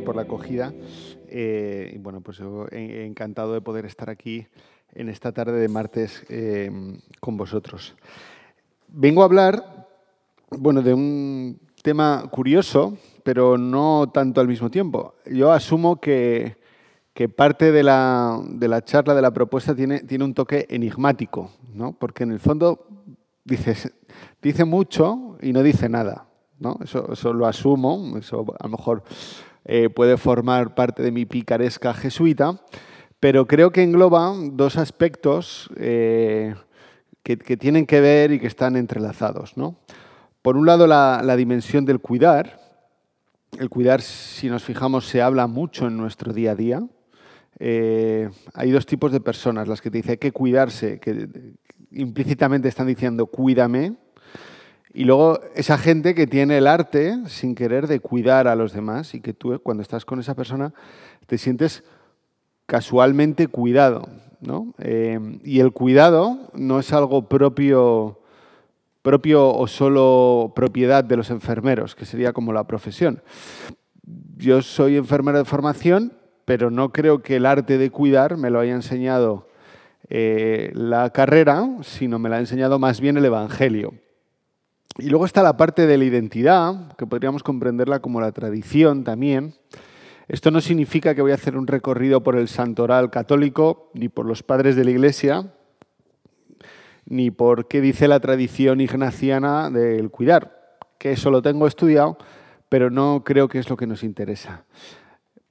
por la acogida. Eh, y bueno, pues encantado de poder estar aquí en esta tarde de martes eh, con vosotros. Vengo a hablar, bueno, de un tema curioso, pero no tanto al mismo tiempo. Yo asumo que, parte de la, de la, charla, de la propuesta, tiene, tiene un toque enigmático, Porque en el fondo dice mucho y no dice nada. Eso, eso lo asumo, eso a lo mejor eh, puede formar parte de mi picaresca jesuita, pero creo que engloba dos aspectos eh, que, tienen que ver y que están entrelazados. Por un lado, la, dimensión del cuidar. El cuidar, si nos fijamos, se habla mucho en nuestro día a día. Eh, hay dos tipos de personas, las que te dicen hay que cuidarse, que implícitamente están diciendo cuídame, y luego esa gente que tiene el arte, sin querer, de cuidar a los demás y que tú cuando estás con esa persona te sientes casualmente cuidado. ¿no? Eh, y el cuidado no es algo propio, propio o solo propiedad de los enfermeros, que sería como la profesión. Yo soy enfermero de formación, pero no creo que el arte de cuidar me lo haya enseñado eh, la carrera, sino me lo ha enseñado más bien el Evangelio. Y luego está la parte de la identidad, que podríamos comprenderla como la tradición también. Esto no significa que voy a hacer un recorrido por el santoral católico, ni por los padres de la Iglesia, ni por qué dice la tradición ignaciana del cuidar, que eso lo tengo estudiado, pero no creo que es lo que nos interesa.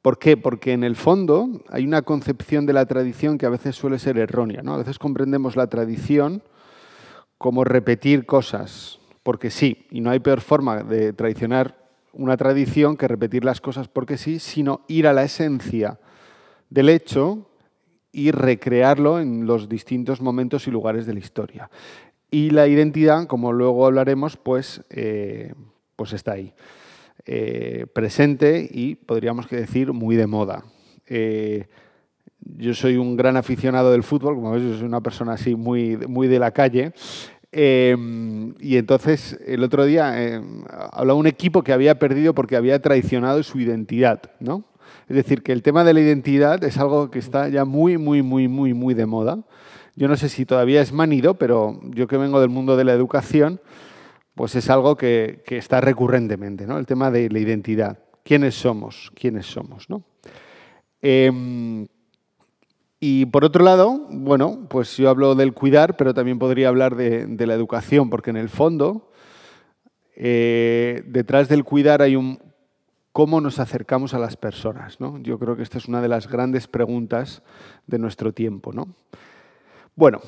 ¿Por qué? Porque en el fondo hay una concepción de la tradición que a veces suele ser errónea. ¿no? A veces comprendemos la tradición como repetir cosas, porque sí, y no hay peor forma de traicionar una tradición que repetir las cosas porque sí, sino ir a la esencia del hecho y recrearlo en los distintos momentos y lugares de la historia. Y la identidad, como luego hablaremos, pues, eh, pues está ahí, eh, presente y podríamos decir muy de moda. Eh, yo soy un gran aficionado del fútbol, como veis, yo soy una persona así muy, muy de la calle Em, y entonces el otro día em, hablaba un equipo que había perdido porque había traicionado su identidad, ¿no? Es decir, que el tema de la identidad es algo que está ya muy, muy, muy, muy, muy de moda. Yo no sé si todavía es manido, pero yo que vengo del mundo de la educación, pues es algo que, está recurrentemente, ¿no? El tema de la identidad. ¿Quiénes somos? ¿Quiénes somos? ¿no? Eh, y por otro lado, bueno, pues yo hablo del cuidar, pero también podría hablar de, la educación, porque en el fondo, eh, detrás del cuidar hay un cómo nos acercamos a las personas. ¿no? Yo creo que esta es una de las grandes preguntas de nuestro tiempo. Bueno,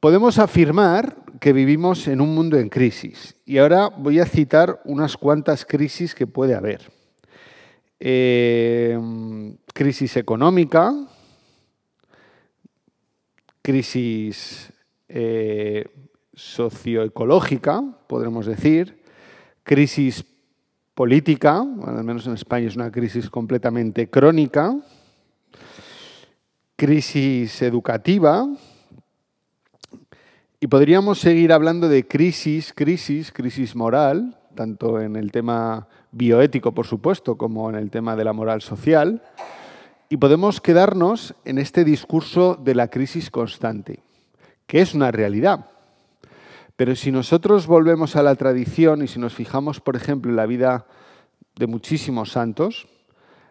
podemos afirmar que vivimos en un mundo en crisis. Y ahora voy a citar unas cuantas crisis que puede haber. Eh, crisis económica, crisis eh, socioecológica, podremos decir, crisis política, al menos en España es una crisis completamente crónica, crisis educativa, y podríamos seguir hablando de crisis, crisis, crisis moral, tanto en el tema bioético, por supuesto, como en el tema de la moral social. Y podemos quedarnos en este discurso de la crisis constante, que es una realidad. Pero si nosotros volvemos a la tradición y si nos fijamos, por ejemplo, en la vida de muchísimos santos,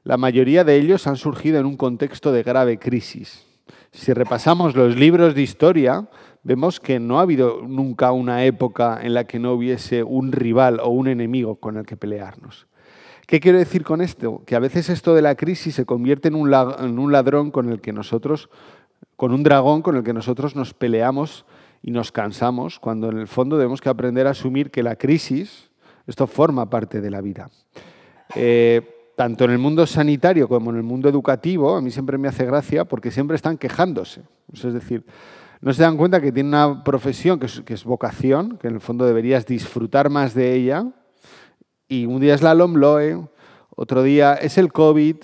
la mayoría de ellos han surgido en un contexto de grave crisis. Si repasamos los libros de historia, vemos que no ha habido nunca una época en la que no hubiese un rival o un enemigo con el que pelearnos. ¿Qué quiero decir con esto? Que a veces esto de la crisis se convierte en un, ladrón con el que nosotros, con un dragón con el que nosotros nos peleamos y nos cansamos, cuando en el fondo debemos que aprender a asumir que la crisis, esto forma parte de la vida. Eh, tanto en el mundo sanitario como en el mundo educativo, a mí siempre me hace gracia porque siempre están quejándose. Es decir, no se dan cuenta que tienen una profesión que que es vocación, que en el fondo deberías disfrutar más de ella, y un día es la Lomloe, otro día es el COVID.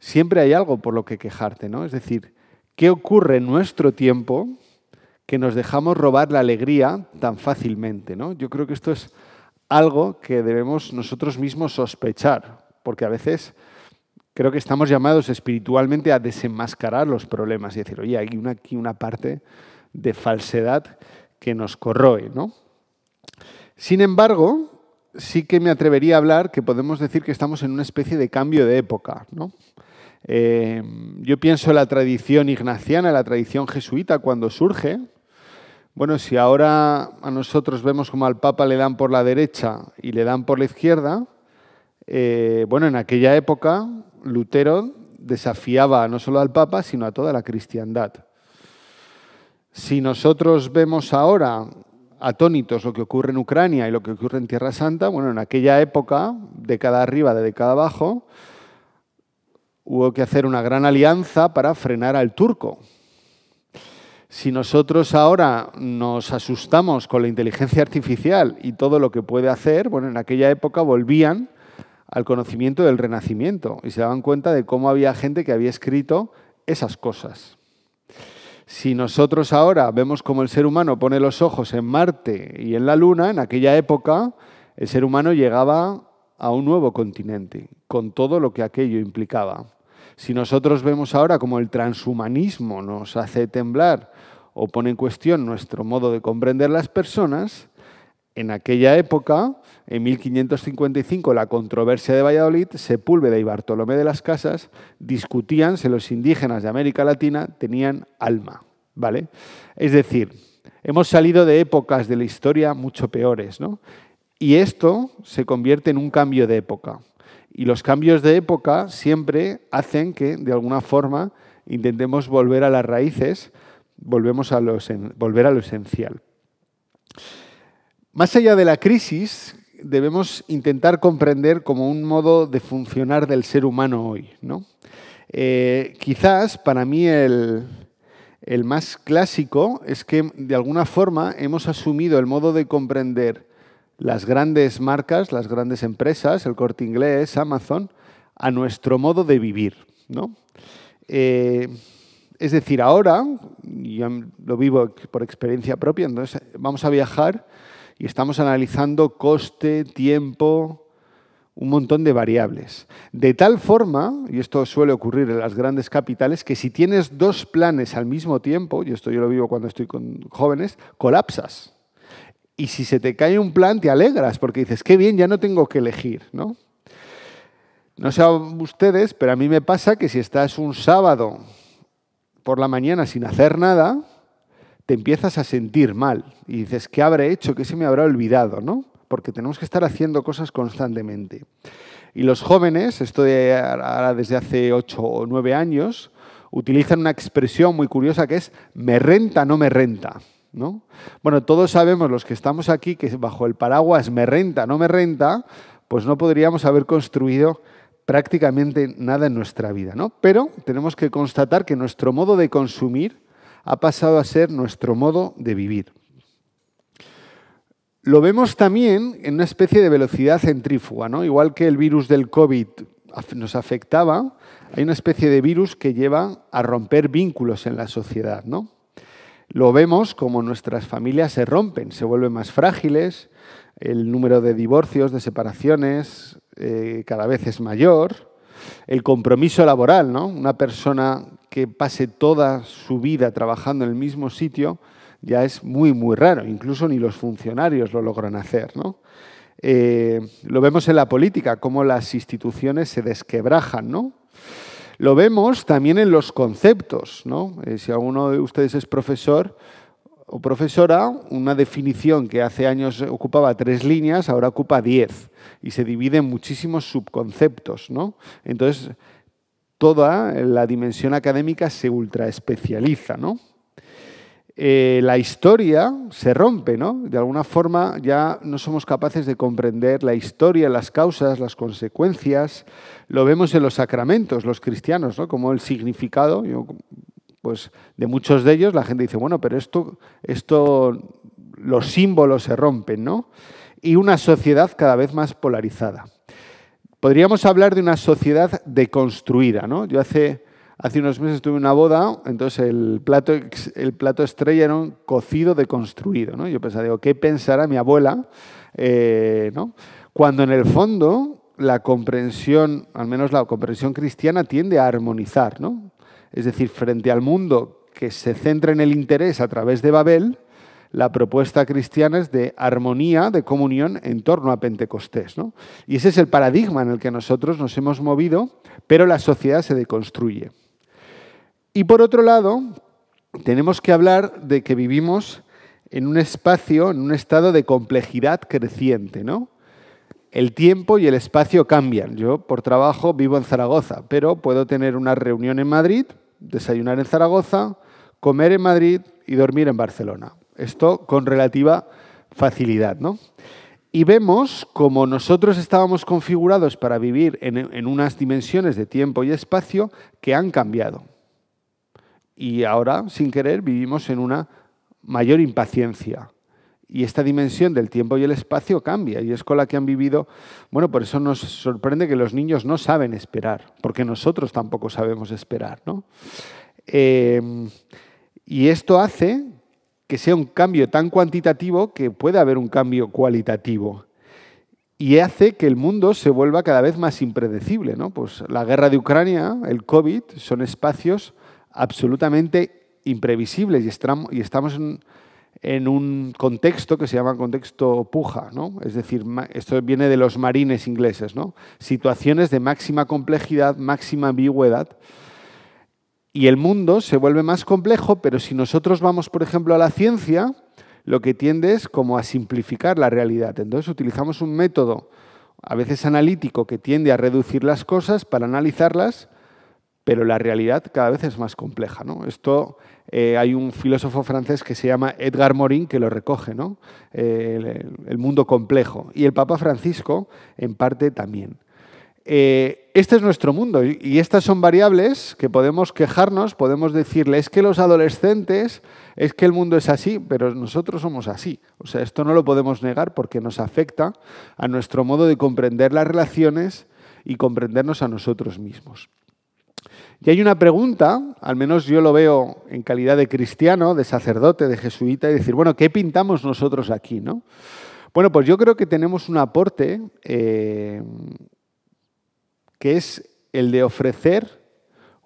Siempre hay algo por lo que quejarte, ¿no? Es decir, ¿qué ocurre en nuestro tiempo que nos dejamos robar la alegría tan fácilmente, Yo creo que esto es algo que debemos nosotros mismos sospechar, porque a veces creo que estamos llamados espiritualmente a desenmascarar los problemas y decir, oye, hay una, aquí una parte de falsedad que nos corroe, Sin embargo, sí que me atrevería a hablar que podemos decir que estamos en una especie de cambio de época. Eh, yo pienso en la tradición ignaciana, la tradición jesuita, cuando surge. Bueno, si ahora a nosotros vemos como al Papa le dan por la derecha y le dan por la izquierda, eh, bueno, en aquella época Lutero desafiaba no solo al Papa, sino a toda la cristiandad. Si nosotros vemos ahora atónitos lo que ocurre en Ucrania y lo que ocurre en Tierra Santa, bueno, en aquella época, de cada arriba, de cada abajo, hubo que hacer una gran alianza para frenar al turco. Si nosotros ahora nos asustamos con la inteligencia artificial y todo lo que puede hacer, bueno, en aquella época volvían al conocimiento del Renacimiento y se daban cuenta de cómo había gente que había escrito esas cosas. Si nosotros ahora vemos cómo el ser humano pone los ojos en Marte y en la Luna, en aquella época el ser humano llegaba a un nuevo continente, con todo lo que aquello implicaba. Si nosotros vemos ahora cómo el transhumanismo nos hace temblar o pone en cuestión nuestro modo de comprender las personas, en aquella época en 1555 la controversia de Valladolid, Sepúlveda y Bartolomé de las Casas discutían si los indígenas de América Latina tenían alma. ¿vale? Es decir, hemos salido de épocas de la historia mucho peores. Y esto se convierte en un cambio de época. Y los cambios de época siempre hacen que, de alguna forma, intentemos volver a las raíces, volvemos a volver a lo esencial. Más allá de la crisis, debemos intentar comprender como un modo de funcionar del ser humano hoy. Eh, quizás para mí el, más clásico es que de alguna forma hemos asumido el modo de comprender las grandes marcas, las grandes empresas, el corte inglés, Amazon, a nuestro modo de vivir. Eh, es decir, ahora, yo lo vivo por experiencia propia, entonces vamos a viajar y estamos analizando coste, tiempo, un montón de variables. De tal forma, y esto suele ocurrir en las grandes capitales, que si tienes dos planes al mismo tiempo, y esto yo lo vivo cuando estoy con jóvenes, colapsas. Y si se te cae un plan, te alegras porque dices, qué bien, ya no tengo que elegir, ¿no? No sé ustedes, pero a mí me pasa que si estás un sábado por la mañana sin hacer nada, te empiezas a sentir mal y dices, ¿qué habré hecho? ¿Qué se me habrá olvidado? ¿no? Porque tenemos que estar haciendo cosas constantemente. Y los jóvenes, esto ahora desde hace ocho o nueve años, utilizan una expresión muy curiosa que es me renta, no me renta. ¿no? Bueno, todos sabemos los que estamos aquí que bajo el paraguas me renta, no me renta, pues no podríamos haber construido prácticamente nada en nuestra vida. ¿no? Pero tenemos que constatar que nuestro modo de consumir ha pasado a ser nuestro modo de vivir. Lo vemos también en una especie de velocidad centrífuga, ¿no? Igual que el virus del COVID nos afectaba, hay una especie de virus que lleva a romper vínculos en la sociedad, ¿no? Lo vemos como nuestras familias se rompen, se vuelven más frágiles, el número de divorcios, de separaciones eh, cada vez es mayor, el compromiso laboral, ¿no? Una persona que pase toda su vida trabajando en el mismo sitio ya es muy, muy raro. Incluso ni los funcionarios lo logran hacer. Eh, lo vemos en la política, cómo las instituciones se desquebrajan. ¿no? Lo vemos también en los conceptos. ¿no? Eh, si alguno de ustedes es profesor o profesora, una definición que hace años ocupaba tres líneas, ahora ocupa diez y se divide en muchísimos subconceptos. ¿no? Entonces, toda la dimensión académica se ultraespecializa, ¿no? Eh, la historia se rompe, ¿no? De alguna forma ya no somos capaces de comprender la historia, las causas, las consecuencias. Lo vemos en los sacramentos, los cristianos, Como el significado, pues de muchos de ellos la gente dice, bueno, pero esto, esto, los símbolos se rompen, ¿no? Y una sociedad cada vez más polarizada. Podríamos hablar de una sociedad deconstruida. ¿no? Yo hace, hace unos meses tuve una boda, entonces el plato, el plato estrella era un cocido deconstruido. ¿no? Yo pensaba, digo, ¿qué pensará mi abuela? Eh, Cuando en el fondo la comprensión, al menos la comprensión cristiana, tiende a armonizar. ¿no? Es decir, frente al mundo que se centra en el interés a través de Babel, la propuesta cristiana es de armonía, de comunión en torno a Pentecostés. Y ese es el paradigma en el que nosotros nos hemos movido, pero la sociedad se deconstruye. Y por otro lado, tenemos que hablar de que vivimos en un espacio, en un estado de complejidad creciente. ¿no? El tiempo y el espacio cambian. Yo por trabajo vivo en Zaragoza, pero puedo tener una reunión en Madrid, desayunar en Zaragoza, comer en Madrid y dormir en Barcelona. Esto con relativa facilidad, Y vemos como nosotros estábamos configurados para vivir en, unas dimensiones de tiempo y espacio que han cambiado. Y ahora, sin querer, vivimos en una mayor impaciencia, y esta dimensión del tiempo y el espacio cambia y es con la que han vivido. Bueno, por eso nos sorprende que los niños no saben esperar, porque nosotros tampoco sabemos esperar. ¿no? Eh, y esto hace que sea un cambio tan cuantitativo que pueda haber un cambio cualitativo. Y hace que el mundo se vuelva cada vez más impredecible. Pues la guerra de Ucrania, el COVID, son espacios absolutamente imprevisibles y, estamos en, un contexto que se llama contexto puja, ¿no? Es decir, esto viene de los marines ingleses, ¿no? Situaciones de máxima complejidad, máxima ambigüedad, y el mundo se vuelve más complejo, pero si nosotros vamos, por ejemplo, a la ciencia, lo que tiende es como a simplificar la realidad. Entonces utilizamos un método a veces analítico que tiende a reducir las cosas para analizarlas, pero la realidad cada vez es más compleja. ¿no? Esto eh, hay un filósofo francés que se llama Edgar Morin que lo recoge, ¿no? Eh, el, mundo complejo. Y el Papa Francisco, en parte, también. Eh, este es nuestro mundo y, estas son variables que podemos quejarnos, podemos decirle, es que los adolescentes, es que el mundo es así, pero nosotros somos así. O sea, esto no lo podemos negar porque nos afecta a nuestro modo de comprender las relaciones y comprendernos a nosotros mismos. Y hay una pregunta, al menos yo lo veo en calidad de cristiano, de sacerdote, de jesuita, y decir, bueno, ¿qué pintamos nosotros aquí? ¿no? Bueno, pues yo creo que tenemos un aporte eh, que es el de ofrecer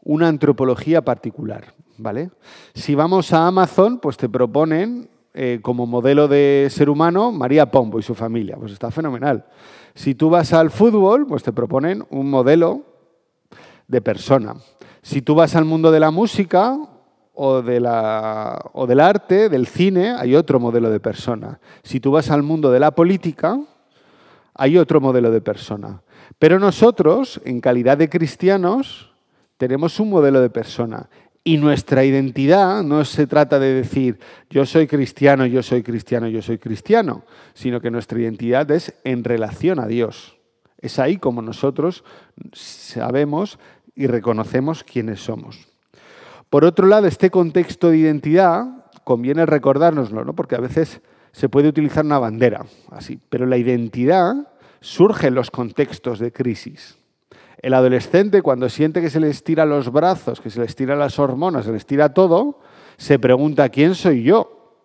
una antropología particular. ¿vale? Si vamos a Amazon, pues te proponen eh, como modelo de ser humano María Pombo y su familia. Pues está fenomenal. Si tú vas al fútbol, pues te proponen un modelo de persona. Si tú vas al mundo de la música o, de la, o del arte, del cine, hay otro modelo de persona. Si tú vas al mundo de la política, hay otro modelo de persona. Pero nosotros, en calidad de cristianos, tenemos un modelo de persona. Y nuestra identidad no se trata de decir yo soy cristiano, yo soy cristiano, yo soy cristiano, sino que nuestra identidad es en relación a Dios. Es ahí como nosotros sabemos y reconocemos quiénes somos. Por otro lado, este contexto de identidad conviene recordárnoslo, ¿no? porque a veces se puede utilizar una bandera, así, pero la identidad surgen los contextos de crisis. El adolescente cuando siente que se le estira los brazos, que se le estira las hormonas, se le estira todo, se pregunta quién soy yo.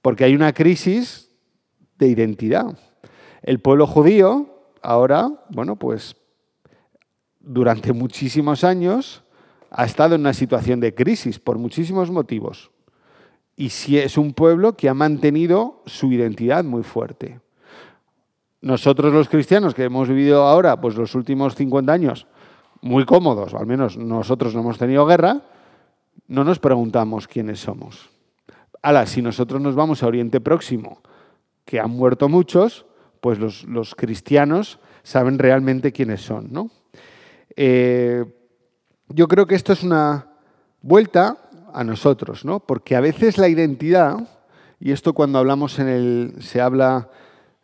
Porque hay una crisis de identidad. El pueblo judío ahora, bueno, pues durante muchísimos años ha estado en una situación de crisis por muchísimos motivos. Y si es un pueblo que ha mantenido su identidad muy fuerte nosotros los cristianos que hemos vivido ahora, pues los últimos 50 años, muy cómodos, o al menos nosotros no hemos tenido guerra, no nos preguntamos quiénes somos. Ahora, si nosotros nos vamos a Oriente Próximo, que han muerto muchos, pues los, cristianos saben realmente quiénes son. Eh, yo creo que esto es una vuelta a nosotros, ¿no? porque a veces la identidad, y esto cuando hablamos en el, se habla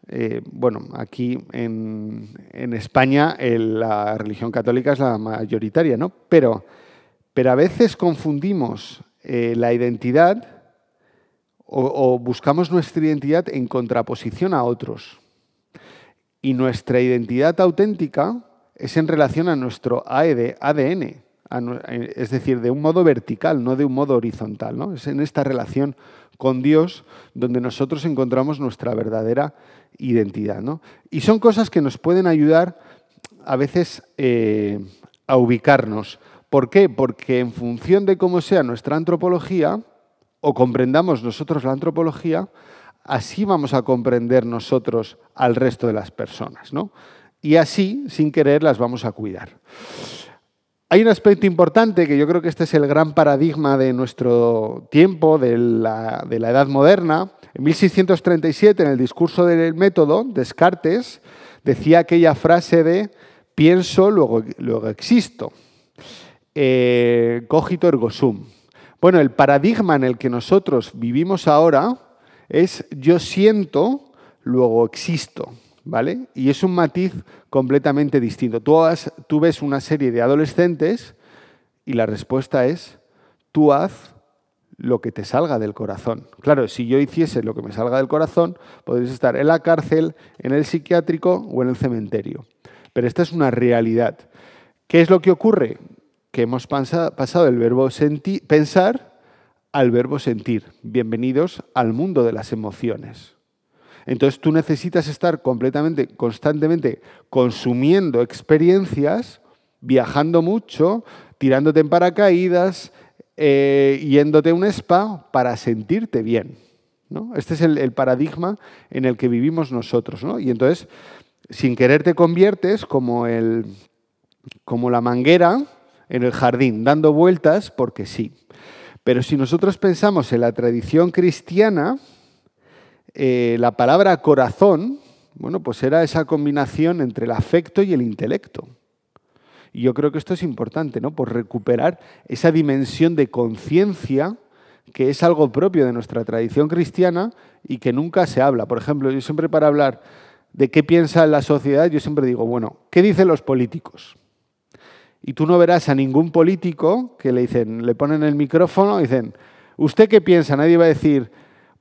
eh, bueno, aquí en, España la religión católica es la mayoritaria, ¿no? Pero, pero a veces confundimos eh, la identidad o, o, buscamos nuestra identidad en contraposición a otros. Y nuestra identidad auténtica es en relación a nuestro ADN. Eh, es decir, de un modo vertical, no de un modo horizontal. ¿no? Es en esta relación con Dios donde nosotros encontramos nuestra verdadera identidad. Y son cosas que nos pueden ayudar a veces eh, a ubicarnos. ¿Por qué? Porque en función de cómo sea nuestra antropología, o comprendamos nosotros la antropología, así vamos a comprender nosotros al resto de las personas. ¿no? Y así, sin querer, las vamos a cuidar. Hay un aspecto importante que yo creo que este es el gran paradigma de nuestro tiempo, de la, edad moderna. En 1637, en el discurso del método, Descartes decía aquella frase de pienso, luego, existo. Eh, cogito ergo sum. Bueno, el paradigma en el que nosotros vivimos ahora es yo siento, luego existo. ¿vale? Y es un matiz completamente distinto. Tú, ves una serie de adolescentes y la respuesta es, tú haz lo que te salga del corazón. Claro, si yo hiciese lo que me salga del corazón, podrías estar en la cárcel, en el psiquiátrico o en el cementerio. Pero esta es una realidad. ¿Qué es lo que ocurre? Que hemos pasado el verbo pensar al verbo sentir. Bienvenidos al mundo de las emociones. Entonces tú necesitas estar completamente, constantemente consumiendo experiencias, viajando mucho, tirándote en paracaídas, eh, yéndote a un spa para sentirte bien. ¿no? Este es el, paradigma en el que vivimos nosotros. Y entonces, sin querer te conviertes como, el, como la manguera en el jardín, dando vueltas porque sí. Pero si nosotros pensamos en la tradición cristiana, eh, la palabra corazón, bueno, pues era esa combinación entre el afecto y el intelecto. Y yo creo que esto es importante, ¿no? Por recuperar esa dimensión de conciencia que es algo propio de nuestra tradición cristiana y que nunca se habla. Por ejemplo, yo siempre para hablar de qué piensa la sociedad, yo siempre digo, bueno, ¿qué dicen los políticos? Y tú no verás a ningún político que le dicen, le ponen el micrófono y dicen, ¿usted qué piensa? Nadie va a decir,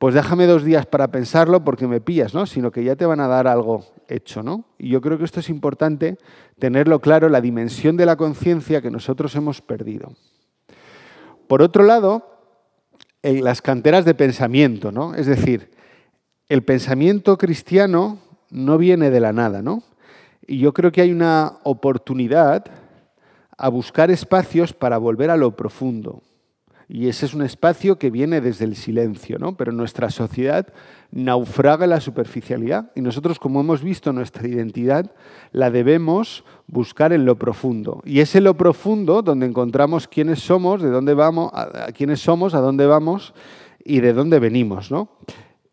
pues déjame dos días para pensarlo porque me pillas, ¿no? Sino que ya te van a dar algo hecho, ¿no? Y yo creo que esto es importante tenerlo claro, la dimensión de la conciencia que nosotros hemos perdido. Por otro lado, en las canteras de pensamiento, ¿no? Es decir, el pensamiento cristiano no viene de la nada, ¿no? Y yo creo que hay una oportunidad a buscar espacios para volver a lo profundo, y ese es un espacio que viene desde el silencio, ¿no? Pero nuestra sociedad naufraga la superficialidad y nosotros, como hemos visto, nuestra identidad la debemos buscar en lo profundo. Y es en lo profundo donde encontramos quiénes somos, de dónde vamos, a, quiénes somos, a dónde vamos y de dónde venimos, ¿no?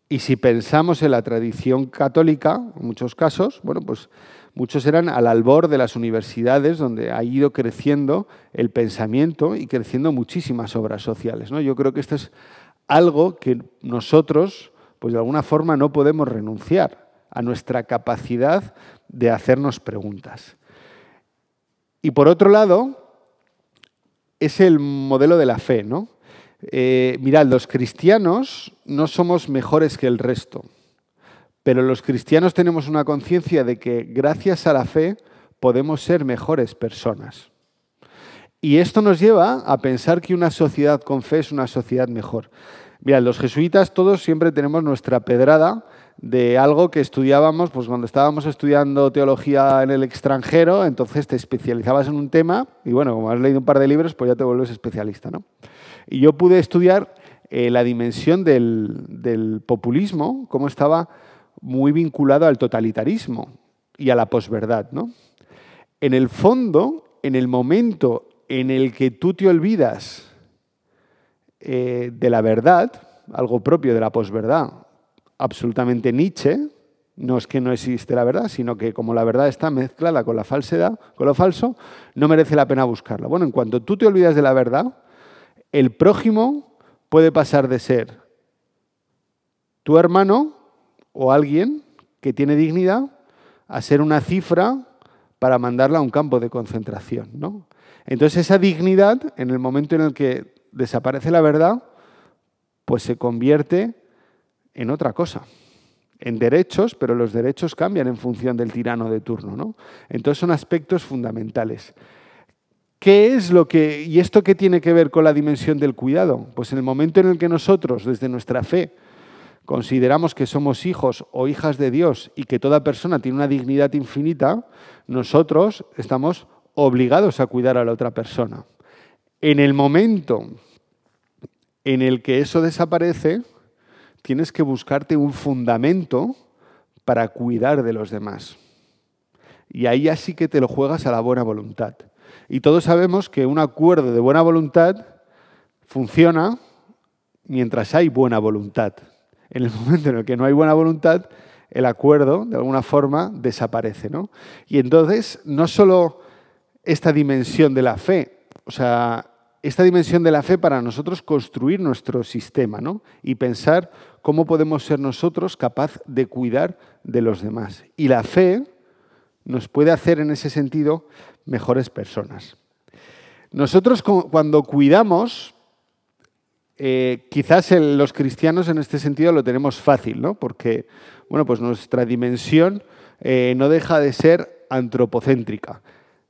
Y si pensamos en la tradición católica, en muchos casos, bueno, pues Muchos eran al albor de las universidades, donde ha ido creciendo el pensamiento y creciendo muchísimas obras sociales. ¿no? Yo creo que esto es algo que nosotros, pues de alguna forma, no podemos renunciar a nuestra capacidad de hacernos preguntas. Y por otro lado, es el modelo de la fe, ¿no? Eh, mirad, los cristianos no somos mejores que el resto. Pero los cristianos tenemos una conciencia de que gracias a la fe podemos ser mejores personas. Y esto nos lleva a pensar que una sociedad con fe es una sociedad mejor. Mira, los jesuitas todos siempre tenemos nuestra pedrada de algo que estudiábamos, pues cuando estábamos estudiando teología en el extranjero, entonces te especializabas en un tema y bueno, como has leído un par de libros, pues ya te vuelves especialista, ¿no? Y yo pude estudiar eh, la dimensión del populismo, cómo estaba muy vinculado al totalitarismo y a la posverdad. ¿no? En el fondo, en el momento en el que tú te olvidas eh, de la verdad, algo propio de la posverdad, absolutamente Nietzsche, no es que no existe la verdad, sino que como la verdad está mezclada con la falsedad, con lo falso, no merece la pena buscarla. Bueno, en cuanto tú te olvidas de la verdad, el prójimo puede pasar de ser tu hermano o alguien que tiene dignidad a ser una cifra para mandarla a un campo de concentración. ¿no? Entonces esa dignidad, en el momento en el que desaparece la verdad, pues se convierte en otra cosa, en derechos, pero los derechos cambian en función del tirano de turno. ¿no? Entonces son aspectos fundamentales. ¿Qué es lo que, y esto qué tiene que ver con la dimensión del cuidado? Pues en el momento en el que nosotros, desde nuestra fe, consideramos que somos hijos o hijas de Dios y que toda persona tiene una dignidad infinita, nosotros estamos obligados a cuidar a la otra persona. En el momento en el que eso desaparece, tienes que buscarte un fundamento para cuidar de los demás. Y ahí así que te lo juegas a la buena voluntad. Y todos sabemos que un acuerdo de buena voluntad funciona mientras hay buena voluntad. En el momento en el que no hay buena voluntad, el acuerdo, de alguna forma, desaparece. Y entonces, no solo esta dimensión de la fe, o sea, esta dimensión de la fe para nosotros construir nuestro sistema y pensar cómo podemos ser nosotros capaz de cuidar de los demás. Y la fe nos puede hacer en ese sentido mejores personas. Nosotros cuando cuidamos, eh, quizás los cristianos en este sentido lo tenemos fácil, ¿no? Porque bueno, pues nuestra dimensión eh, no deja de ser antropocéntrica,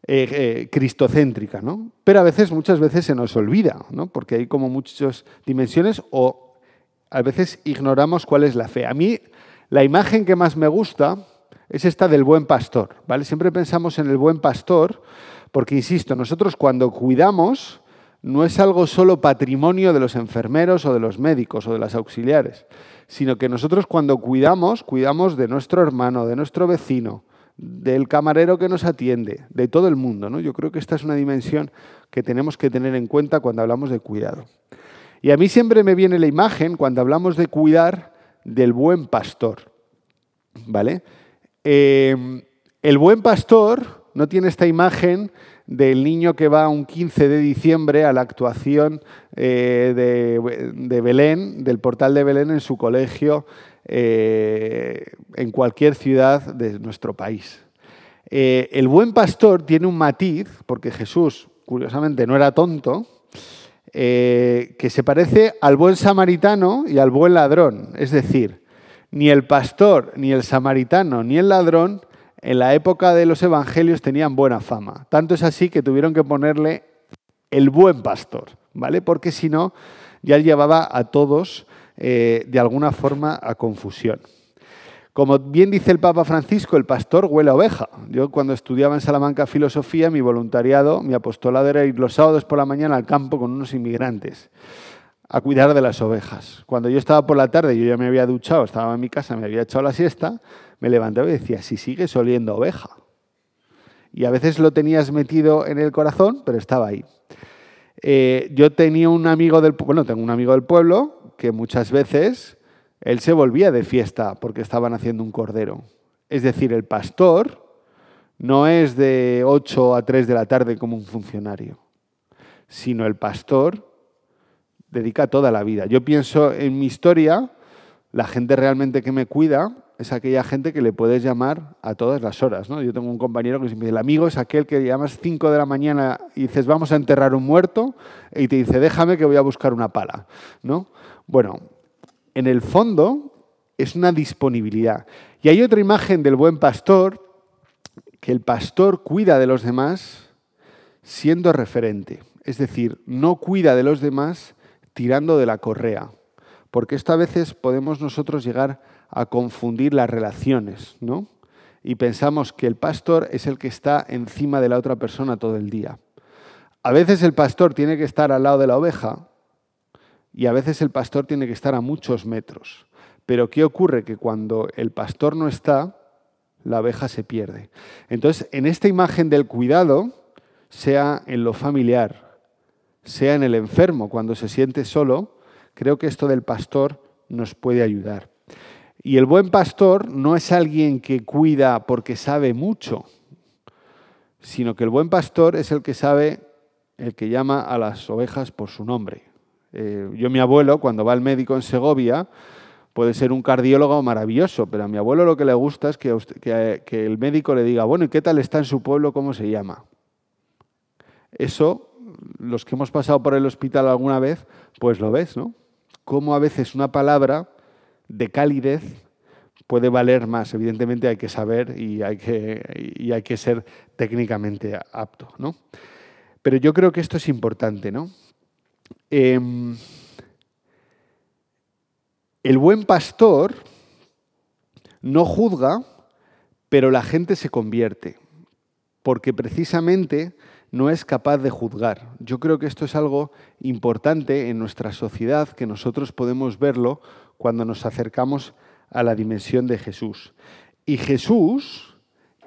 eh, cristocéntrica, ¿no? Pero a veces, muchas veces se nos olvida, ¿no? Porque hay como muchas dimensiones o a veces ignoramos cuál es la fe. A mí la imagen que más me gusta es esta del buen pastor, ¿vale? Siempre pensamos en el buen pastor porque, insisto, nosotros cuando cuidamos no es algo solo patrimonio de los enfermeros o de los médicos o de las auxiliares, sino que nosotros cuando cuidamos, cuidamos de nuestro hermano, de nuestro vecino, del camarero que nos atiende, de todo el mundo. Yo creo que esta es una dimensión que tenemos que tener en cuenta cuando hablamos de cuidado. Y a mí siempre me viene la imagen, cuando hablamos de cuidar, del buen pastor. ¿Vale? Eh, el buen pastor no tiene esta imagen del niño que va un 15 de diciembre a la actuación eh, de, Belén, del portal de Belén en su colegio, eh, en cualquier ciudad de nuestro país. Eh, el buen pastor tiene un matiz, porque Jesús, curiosamente, no era tonto, que se parece al buen samaritano y al buen ladrón. Es decir, ni el pastor, ni el samaritano, ni el ladrón en la época de los evangelios tenían buena fama. Tanto es así que tuvieron que ponerle el buen pastor, ¿vale? Porque si no, ya llevaba a todos eh, de alguna forma a confusión. Como bien dice el Papa Francisco, el pastor huele a oveja. Yo cuando estudiaba en Salamanca filosofía, mi voluntariado, mi apostolado era ir los sábados por la mañana al campo con unos inmigrantes a cuidar de las ovejas. Cuando yo estaba por la tarde, yo ya me había duchado, estaba en mi casa, me había echado la siesta, me levantaba y decía, si sigues oliendo oveja. Y a veces lo tenías metido en el corazón, pero estaba ahí. Eh, yo tenía un amigo del bueno, tengo un amigo del pueblo que muchas veces él se volvía de fiesta porque estaban haciendo un cordero. Es decir, el pastor no es de 8 a 3 de la tarde como un funcionario, sino el pastor dedica toda la vida. Yo pienso en mi historia, la gente realmente que me cuida es aquella gente que le puedes llamar a todas las horas. ¿no? Yo tengo un compañero que dice, el amigo es aquel que llamas 5 de la mañana y dices, vamos a enterrar un muerto, y te dice, déjame que voy a buscar una pala. ¿no? Bueno, en el fondo es una disponibilidad. Y hay otra imagen del buen pastor, que el pastor cuida de los demás siendo referente. Es decir, no cuida de los demás tirando de la correa porque esto a veces podemos nosotros llegar a confundir las relaciones, ¿no? Y pensamos que el pastor es el que está encima de la otra persona todo el día. A veces el pastor tiene que estar al lado de la oveja y a veces el pastor tiene que estar a muchos metros. Pero ¿qué ocurre? Que cuando el pastor no está, la oveja se pierde. Entonces, en esta imagen del cuidado, sea en lo familiar, sea en el enfermo cuando se siente solo, Creo que esto del pastor nos puede ayudar. Y el buen pastor no es alguien que cuida porque sabe mucho, sino que el buen pastor es el que sabe, el que llama a las ovejas por su nombre. Eh, yo, mi abuelo, cuando va al médico en Segovia, puede ser un cardiólogo maravilloso, pero a mi abuelo lo que le gusta es que, que el médico le diga, bueno, ¿y qué tal está en su pueblo? ¿Cómo se llama? Eso, los que hemos pasado por el hospital alguna vez, pues lo ves, ¿no? cómo a veces una palabra de calidez puede valer más. Evidentemente hay que saber y hay que, hay que ser técnicamente apto. ¿no? Pero yo creo que esto es importante. ¿no? Em, el buen pastor no juzga, pero la gente se convierte, porque precisamente no es capaz de juzgar. Yo creo que esto es algo importante en nuestra sociedad, que nosotros podemos verlo cuando nos acercamos a la dimensión de Jesús. Y Jesús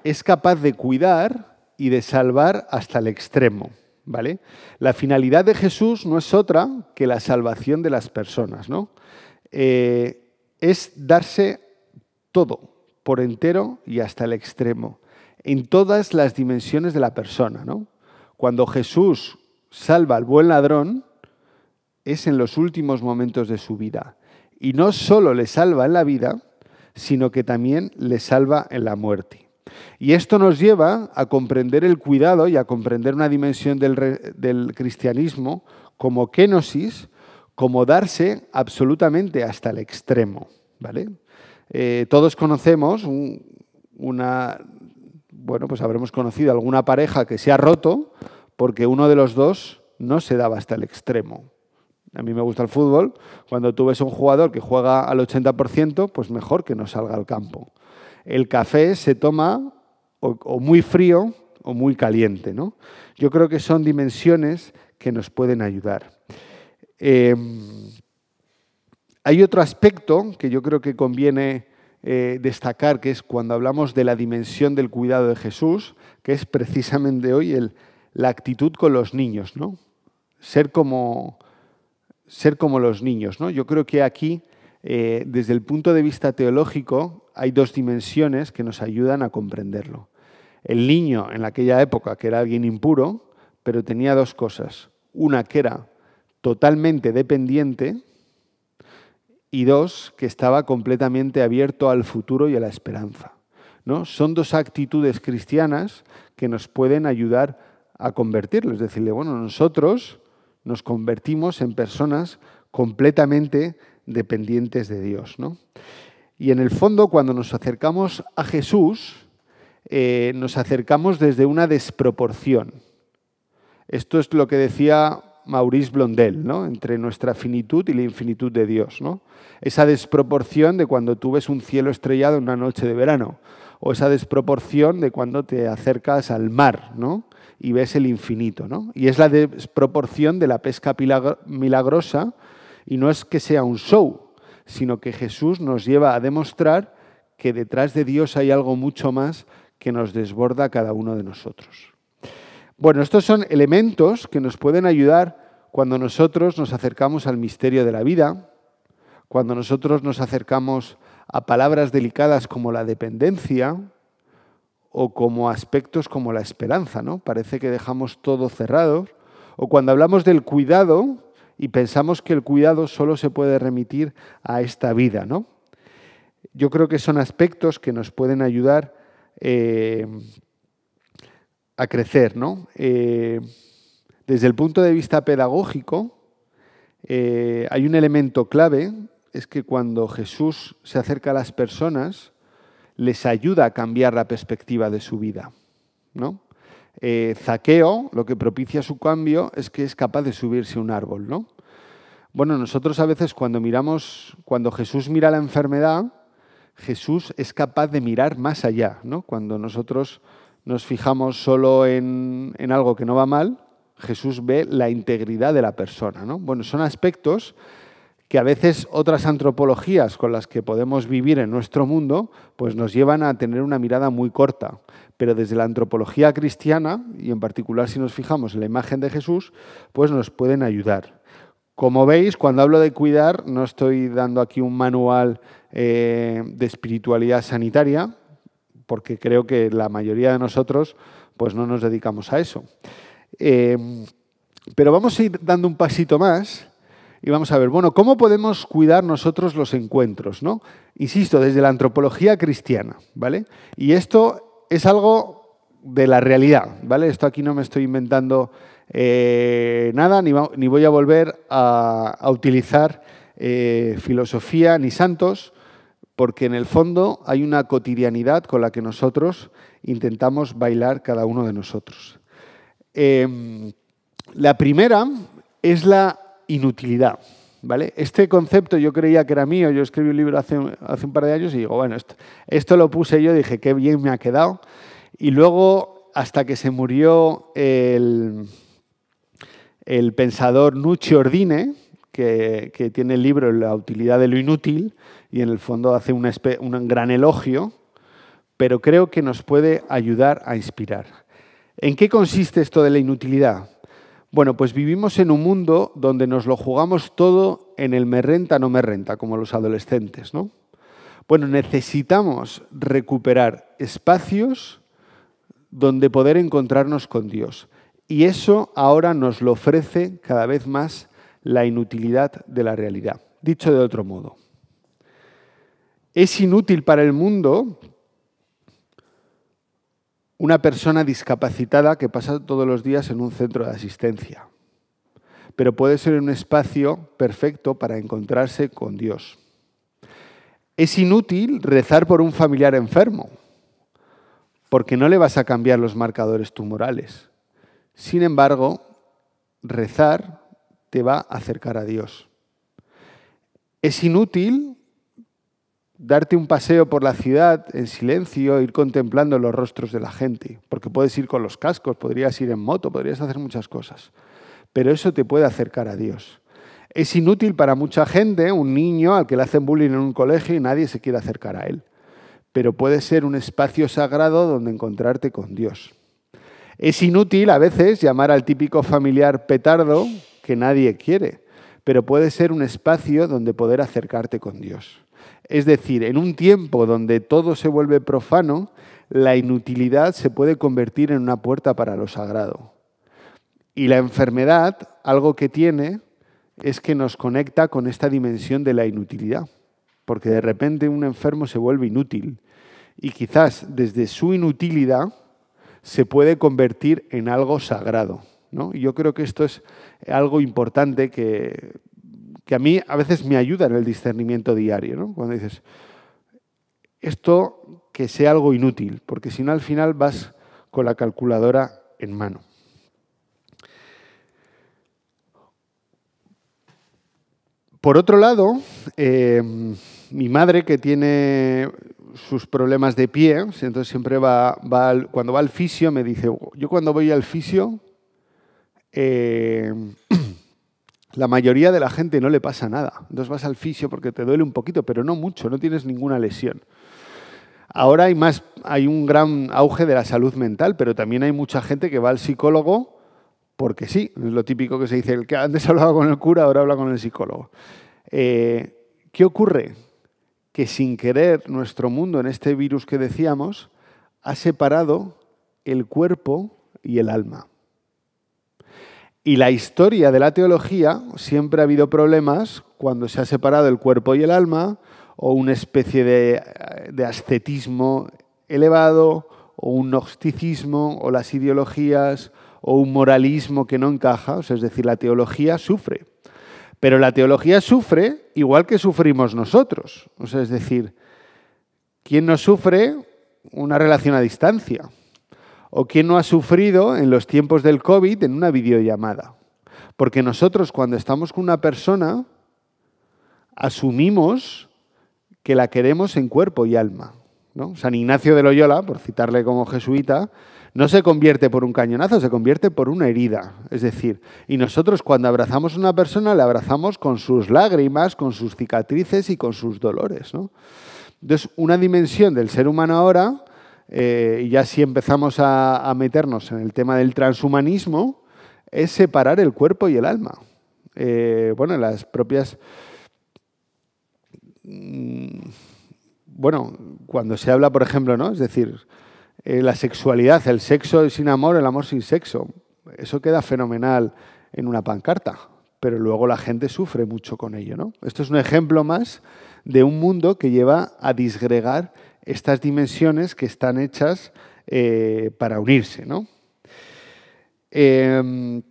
es capaz de cuidar y de salvar hasta el extremo. ¿Vale? La finalidad de Jesús no es otra que la salvación de las personas, ¿no? Eh, es darse todo, por entero y hasta el extremo, en todas las dimensiones de la persona, ¿no? Cuando Jesús salva al buen ladrón, es en los últimos momentos de su vida. Y no solo le salva en la vida, sino que también le salva en la muerte. Y esto nos lleva a comprender el cuidado y a comprender una dimensión del, cristianismo como kenosis, como darse absolutamente hasta el extremo. ¿vale? Eh, todos conocemos una bueno, pues habremos conocido alguna pareja que se ha roto porque uno de los dos no se daba hasta el extremo. A mí me gusta el fútbol. Cuando tú ves un jugador que juega al 80%, pues mejor que no salga al campo. El café se toma o, muy frío o muy caliente. ¿no? Yo creo que son dimensiones que nos pueden ayudar. Eh, hay otro aspecto que yo creo que conviene eh, destacar, que es cuando hablamos de la dimensión del cuidado de Jesús, que es precisamente hoy la actitud con los niños, ¿no? Ser como, ser como los niños, ¿no? Yo creo que aquí, eh, desde el punto de vista teológico, hay dos dimensiones que nos ayudan a comprenderlo. El niño en aquella época, que era alguien impuro, pero tenía dos cosas. Una que era totalmente dependiente y dos, que estaba completamente abierto al futuro y a la esperanza. ¿no? Son dos actitudes cristianas que nos pueden ayudar a convertirlo. Es decirle, bueno, nosotros nos convertimos en personas completamente dependientes de Dios. Y en el fondo, cuando nos acercamos a Jesús, eh, nos acercamos desde una desproporción. Esto es lo que decía Maurice Blondel, ¿no? entre nuestra finitud y la infinitud de Dios. ¿no? Esa desproporción de cuando tú ves un cielo estrellado en una noche de verano, o esa desproporción de cuando te acercas al mar ¿no? y ves el infinito. ¿no? Y es la desproporción de la pesca milagrosa, y no es que sea un show, sino que Jesús nos lleva a demostrar que detrás de Dios hay algo mucho más que nos desborda cada uno de nosotros. Bueno, estos son elementos que nos pueden ayudar cuando nosotros nos acercamos al misterio de la vida, cuando nosotros nos acercamos a palabras delicadas como la dependencia o como aspectos como la esperanza, ¿no? Parece que dejamos todo cerrado. O cuando hablamos del cuidado y pensamos que el cuidado solo se puede remitir a esta vida, ¿no? Yo creo que son aspectos que nos pueden ayudar eh, a crecer. ¿no? Eh, desde el punto de vista pedagógico, eh, hay un elemento clave, es que cuando Jesús se acerca a las personas, les ayuda a cambiar la perspectiva de su vida. ¿no? Eh, Zaqueo, lo que propicia su cambio es que es capaz de subirse a un árbol. ¿no? Bueno, nosotros a veces cuando miramos, cuando Jesús mira la enfermedad, Jesús es capaz de mirar más allá. ¿no? Cuando nosotros nos fijamos solo en, algo que no va mal, Jesús ve la integridad de la persona. ¿no? Bueno, son aspectos que a veces otras antropologías con las que podemos vivir en nuestro mundo, pues nos llevan a tener una mirada muy corta. Pero desde la antropología cristiana, y en particular si nos fijamos en la imagen de Jesús, pues nos pueden ayudar. Como veis, cuando hablo de cuidar, no estoy dando aquí un manual eh, de espiritualidad sanitaria, porque creo que la mayoría de nosotros pues no nos dedicamos a eso. Em, pero vamos a ir dando un pasito más y vamos a ver, bueno, ¿cómo podemos cuidar nosotros los encuentros? ¿no? Insisto, desde la antropología cristiana, ¿vale? Y esto es algo de la realidad, ¿vale? Esto aquí no me estoy inventando eh, nada, ni, voy a volver a, utilizar eh, filosofía ni santos, porque en el fondo hay una cotidianidad con la que nosotros intentamos bailar cada uno de nosotros. Em, la primera es la inutilidad. ¿Vale? Este concepto yo creía que era mío, yo escribí un libro hace, un par de años y digo, bueno, esto, esto, lo puse yo, dije, qué bien me ha quedado. Y luego, hasta que se murió el, pensador Nucci Ordine, que, que, tiene el libro La utilidad de lo inútil, y en el fondo hace un, gran elogio, pero creo que nos puede ayudar a inspirar. ¿En qué consiste esto de la inutilidad? Bueno, pues vivimos en un mundo donde nos lo jugamos todo en el me renta, no me renta, como los adolescentes, ¿no? Bueno, necesitamos recuperar espacios donde poder encontrarnos con Dios. Y eso ahora nos lo ofrece cada vez más la inutilidad de la realidad. Dicho de otro modo, es inútil para el mundo una persona discapacitada que pasa todos los días en un centro de asistencia, pero puede ser un espacio perfecto para encontrarse con Dios. Es inútil rezar por un familiar enfermo, porque no le vas a cambiar los marcadores tumorales. Sin embargo, rezar te va a acercar a Dios. Es inútil darte un paseo por la ciudad en silencio, ir contemplando los rostros de la gente, porque puedes ir con los cascos, podrías ir en moto, podrías hacer muchas cosas, pero eso te puede acercar a Dios. Es inútil para mucha gente, un niño al que le hacen bullying en un colegio y nadie se quiere acercar a él, pero puede ser un espacio sagrado donde encontrarte con Dios. Es inútil a veces llamar al típico familiar petardo que nadie quiere, pero puede ser un espacio donde poder acercarte con Dios. Es decir, en un tiempo donde todo se vuelve profano, la inutilidad se puede convertir en una puerta para lo sagrado. Y la enfermedad, algo que tiene, es que nos conecta con esta dimensión de la inutilidad, porque de repente un enfermo se vuelve inútil y quizás desde su inutilidad se puede convertir en algo sagrado. yo creo que esto es algo importante que, que a mí a veces me ayuda en el discernimiento diario, ¿no? cuando dices, esto que sea algo inútil, porque si no al final vas con la calculadora en mano. Por otro lado, em, mi madre que tiene sus problemas de pie, entonces siempre va, cuando va al fisio me dice, yo cuando voy al fisio, em, la mayoría de la gente no le pasa nada. Entonces vas al fisio porque te duele un poquito, pero no mucho, no tienes ninguna lesión. Ahora hay, más, hay un gran auge de la salud mental, pero también hay mucha gente que va al psicólogo porque sí, es lo típico que se dice, el que antes hablaba con el cura, ahora habla con el psicólogo. Eh, ¿Qué ocurre? Que sin querer nuestro mundo en este virus que decíamos ha separado el cuerpo y el alma. Y la historia de la teología siempre ha habido problemas cuando se ha separado el cuerpo y el alma, o una especie de, ascetismo elevado, o un gnosticismo, o las ideologías, o un moralismo que no encaja. O sea, es decir, la teología sufre. Pero la teología sufre igual que sufrimos nosotros. O sea, es decir, ¿quién no sufre una relación a distancia? o quién no ha sufrido en los tiempos del COVID en una videollamada. Porque nosotros cuando estamos con una persona, asumimos que la queremos en cuerpo y alma. ¿no? San Ignacio de Loyola, por citarle como jesuita, no se convierte por un cañonazo, se convierte por una herida. Es decir, y nosotros cuando abrazamos a una persona, la abrazamos con sus lágrimas, con sus cicatrices y con sus dolores. Entonces, una dimensión del ser humano ahora eh, y ya si empezamos a, meternos en el tema del transhumanismo, es separar el cuerpo y el alma. Eh, bueno, las propias... Mm, bueno, cuando se habla, por ejemplo, ¿no? Es decir, eh, la sexualidad, el sexo sin amor, el amor sin sexo, eso queda fenomenal en una pancarta, pero luego la gente sufre mucho con ello, ¿no? Esto es un ejemplo más de un mundo que lleva a disgregar estas dimensiones que están hechas eh, para unirse. ¿no? Em,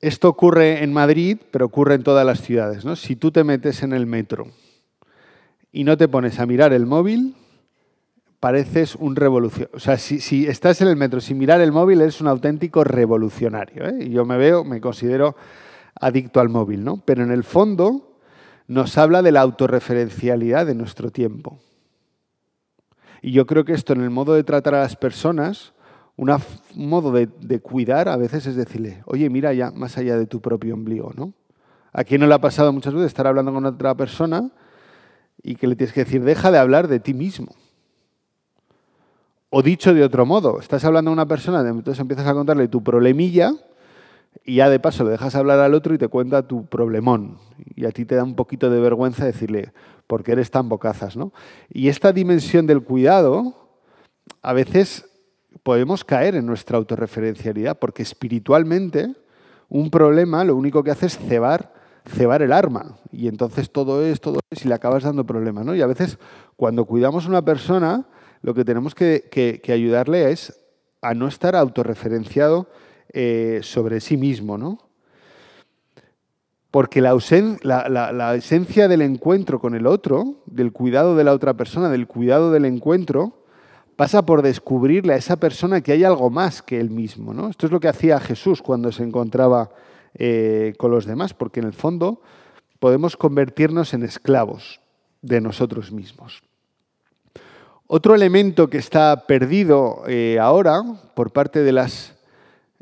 esto ocurre en Madrid, pero ocurre en todas las ciudades. ¿no? Si tú te metes en el metro y no te pones a mirar el móvil, pareces un revolucionario. O sea, si, estás en el metro sin mirar el móvil, eres un auténtico revolucionario. ¿eh? Y yo me veo, me considero adicto al móvil, ¿no? Pero en el fondo, nos habla de la autorreferencialidad de nuestro tiempo. Y yo creo que esto en el modo de tratar a las personas, un modo de, cuidar a veces es decirle, oye, mira ya más allá de tu propio ombligo, ¿no? Aquí no le ha pasado muchas veces estar hablando con otra persona y que le tienes que decir, deja de hablar de ti mismo. O dicho de otro modo, estás hablando a una persona, entonces empiezas a contarle tu problemilla y ya de paso le dejas hablar al otro y te cuenta tu problemón. Y a ti te da un poquito de vergüenza decirle, porque eres tan bocazas, ¿no? Y esta dimensión del cuidado, a veces podemos caer en nuestra autorreferencialidad, porque espiritualmente un problema lo único que hace es cebar, cebar el arma. Y entonces todo es, todo es, y le acabas dando problemas, ¿no? Y a veces cuando cuidamos a una persona, lo que tenemos que, que ayudarle es a no estar autorreferenciado eh, sobre sí mismo, ¿no? Porque la, la, esencia del encuentro con el otro, del cuidado de la otra persona, del cuidado del encuentro, pasa por descubrirle a esa persona que hay algo más que él mismo. ¿no? Esto es lo que hacía Jesús cuando se encontraba eh, con los demás, porque en el fondo podemos convertirnos en esclavos de nosotros mismos. Otro elemento que está perdido eh, ahora por parte de las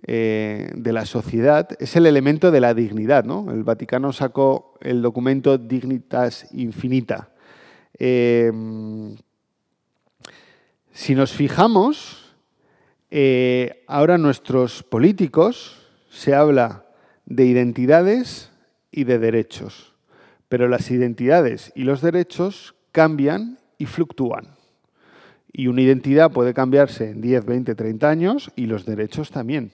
eh, de la sociedad es el elemento de la dignidad. El Vaticano sacó el documento Dignitas Infinita. Eh, si nos fijamos, eh, ahora nuestros políticos se habla de identidades y de derechos, pero las identidades y los derechos cambian y fluctúan. Y una identidad puede cambiarse en 10, 20, 30 años y los derechos también.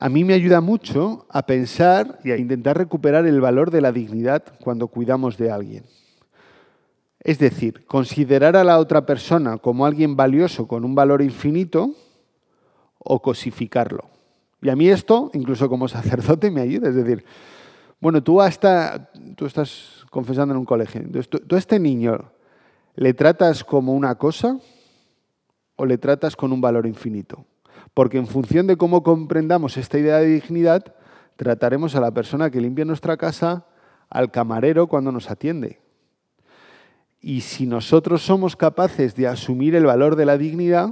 A mí me ayuda mucho a pensar y a intentar recuperar el valor de la dignidad cuando cuidamos de alguien. Es decir, considerar a la otra persona como alguien valioso con un valor infinito o cosificarlo. Y a mí esto, incluso como sacerdote, me ayuda. Es decir, bueno, tú hasta, tú estás confesando en un colegio, entonces tú, tú a este niño le tratas como una cosa o le tratas con un valor infinito porque en función de cómo comprendamos esta idea de dignidad, trataremos a la persona que limpia nuestra casa, al camarero cuando nos atiende. Y si nosotros somos capaces de asumir el valor de la dignidad,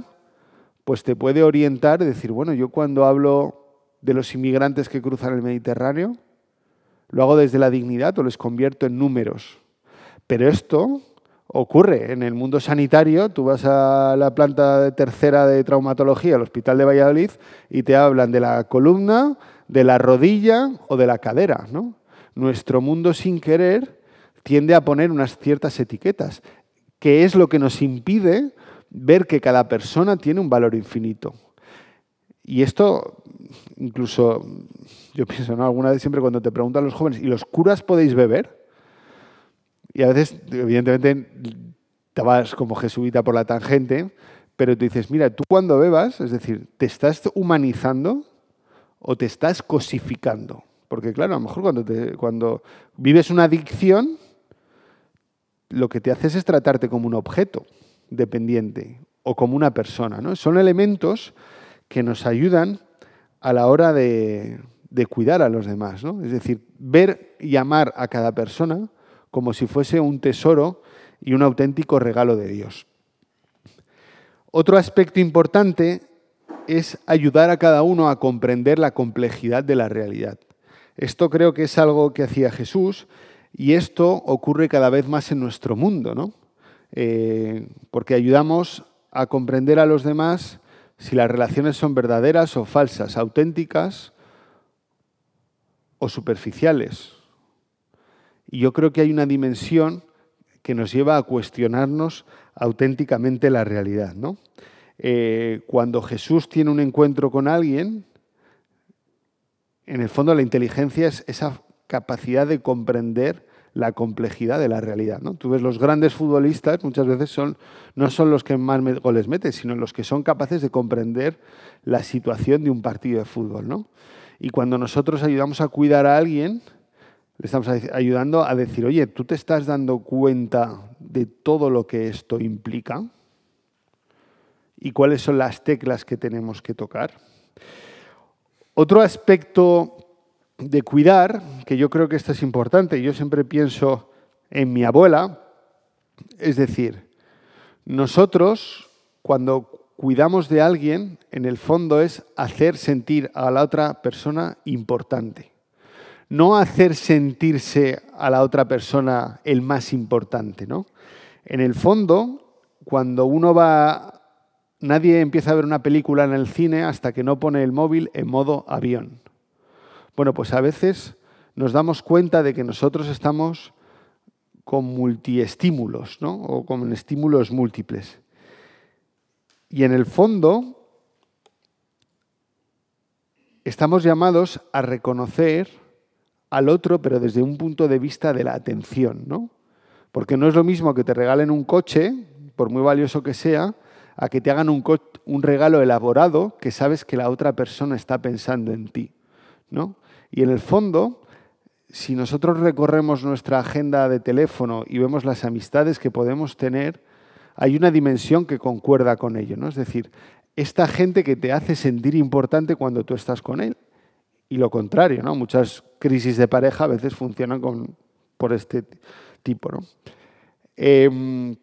pues te puede orientar y decir, bueno, yo cuando hablo de los inmigrantes que cruzan el Mediterráneo, lo hago desde la dignidad o les convierto en números. Pero esto ocurre en el mundo sanitario. Tú vas a la planta de tercera de traumatología, al Hospital de Valladolid, y te hablan de la columna, de la rodilla o de la cadera. Nuestro mundo sin querer tiende a poner unas ciertas etiquetas, que es lo que nos impide ver que cada persona tiene un valor infinito. Y esto, incluso, yo pienso, ¿no? Alguna vez siempre cuando te preguntan los jóvenes, ¿y los curas podéis beber? Y a veces, evidentemente, te vas como jesuita por la tangente, pero te dices, mira, tú cuando bebas, es decir, te estás humanizando o te estás cosificando. Porque claro, a lo mejor cuando, te, cuando vives una adicción, lo que te haces es tratarte como un objeto dependiente o como una persona. ¿no? Son elementos que nos ayudan a la hora de, cuidar a los demás. Es decir, ver y amar a cada persona como si fuese un tesoro y un auténtico regalo de Dios. Otro aspecto importante es ayudar a cada uno a comprender la complejidad de la realidad. Esto creo que es algo que hacía Jesús y esto ocurre cada vez más en nuestro mundo, ¿no? Eh, porque ayudamos a comprender a los demás si las relaciones son verdaderas o falsas, auténticas o superficiales, y yo creo que hay una dimensión que nos lleva a cuestionarnos auténticamente la realidad. Eh, cuando Jesús tiene un encuentro con alguien, en el fondo la inteligencia es esa capacidad de comprender la complejidad de la realidad. ¿no? Tú ves los grandes futbolistas muchas veces son, no son los que más goles meten, sino los que son capaces de comprender la situación de un partido de fútbol. Y cuando nosotros ayudamos a cuidar a alguien, le estamos ayudando a decir, oye, ¿tú te estás dando cuenta de todo lo que esto implica? ¿Y cuáles son las teclas que tenemos que tocar? Otro aspecto de cuidar, que yo creo que esto es importante, yo siempre pienso en mi abuela, es decir, nosotros cuando cuidamos de alguien, en el fondo es hacer sentir a la otra persona importante no hacer sentirse a la otra persona el más importante, ¿no? En el fondo, cuando uno va... Nadie empieza a ver una película en el cine hasta que no pone el móvil en modo avión. Bueno, pues a veces nos damos cuenta de que nosotros estamos con multiestímulos, ¿no? O con estímulos múltiples. Y en el fondo, estamos llamados a reconocer al otro, pero desde un punto de vista de la atención, ¿no? Porque no es lo mismo que te regalen un coche, por muy valioso que sea, a que te hagan un, un regalo elaborado que sabes que la otra persona está pensando en ti, ¿no? Y en el fondo, si nosotros recorremos nuestra agenda de teléfono y vemos las amistades que podemos tener, hay una dimensión que concuerda con ello, ¿no? Es decir, esta gente que te hace sentir importante cuando tú estás con él y lo contrario, ¿no? Muchas crisis de pareja a veces funcionan con, por este tipo, em,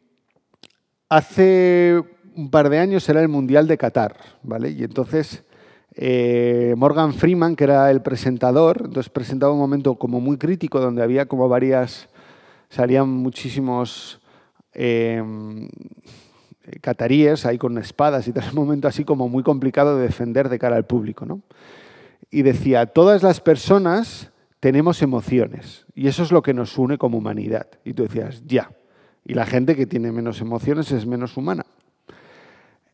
hace un par de años era el Mundial de Qatar, ¿vale? Y entonces eh, Morgan Freeman, que era el presentador, presentaba un momento como muy crítico donde había como varias, salían muchísimos eh, cataríes ahí con espadas y tal, un momento así como muy complicado de defender de cara al público, ¿no? y decía, todas las personas tenemos emociones y eso es lo que nos une como humanidad. Y tú decías, ya. Y la gente que tiene menos emociones es menos humana.